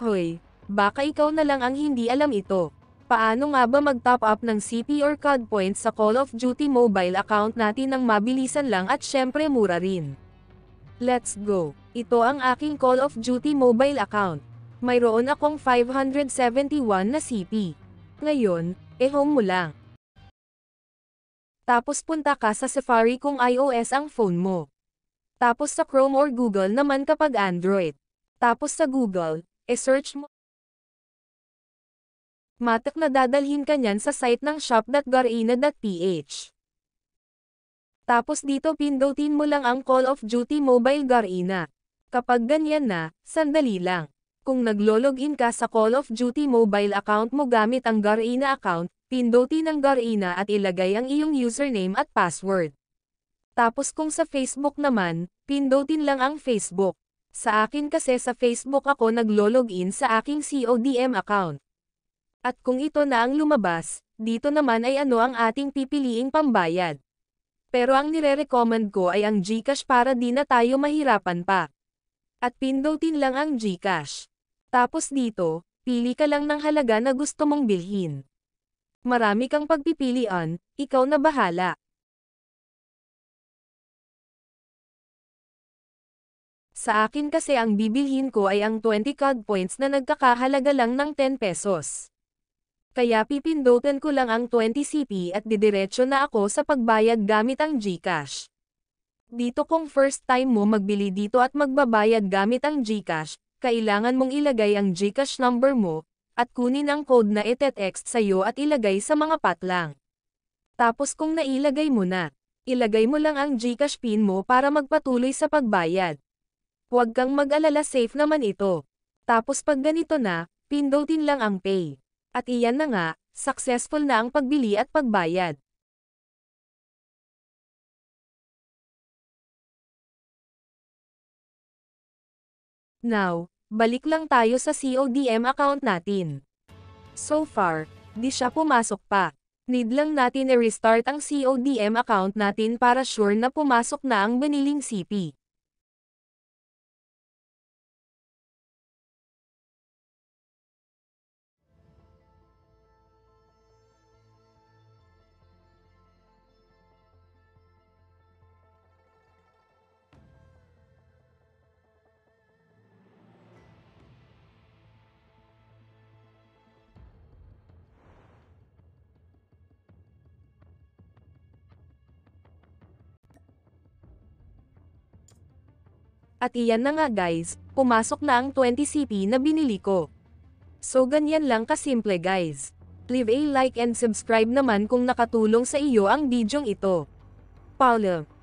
Hoy, baka ikaw na lang ang hindi alam ito. Paano nga ba mag-top up ng CP or COD points sa Call of Duty mobile account natin ng mabilisan lang at syempre mura rin? Let's go! Ito ang aking Call of Duty mobile account. Mayroon akong 571 na CP. Ngayon, eh home mo lang. Tapos punta ka sa Safari kung iOS ang phone mo. Tapos sa Chrome or Google naman kapag Android. Tapos sa Google, e-search mo. Matak na dadalhin ka niyan sa site ng shop.garena.ph. Tapos dito pindutin mo lang ang Call of Duty Mobile Garena. Kapag ganyan na, sandali lang. Kung naglo-login ka sa Call of Duty mobile account mo gamit ang Garena account, pindutin ang Garena at ilagay ang iyong username at password. Tapos kung sa Facebook naman, pindutin lang ang Facebook. Sa akin kasi sa Facebook ako naglo naglologin sa aking CODM account. At kung ito na ang lumabas, dito naman ay ano ang ating pipiliing pambayad. Pero ang nire-recommend ko ay ang GCash para di na tayo mahirapan pa. At pindutin lang ang GCash. Tapos dito, pili ka lang ng halaga na gusto mong bilhin. Marami kang pagpipilian, ikaw na bahala. Sa akin kasi ang bibilhin ko ay ang 20 card points na nagkakahalaga lang ng 10 pesos. Kaya pipindutan ko lang ang 20 CP at didiretso na ako sa pagbayad gamit ang GCash. Dito kung first time mo magbili dito at magbabayad gamit ang GCash, kailangan mong ilagay ang GCash number mo, at kunin ang code na itetext sa'yo at ilagay sa mga patlang. Tapos kung nailagay mo na, ilagay mo lang ang GCash pin mo para magpatuloy sa pagbayad. Huwag kang mag-alala safe naman ito. Tapos pag ganito na, pindutin lang ang pay. At iyan na nga, successful na ang pagbili at pagbayad. Now, balik lang tayo sa CODM account natin. So far, di siya pumasok pa. Need lang natin i-restart ang CODM account natin para sure na pumasok na ang biniling CP. At iyan na nga guys, pumasok na ang 20CP na binili ko. So ganyan lang kasimple guys. Leave a like and subscribe naman kung nakatulong sa iyo ang bidyong ito. Paula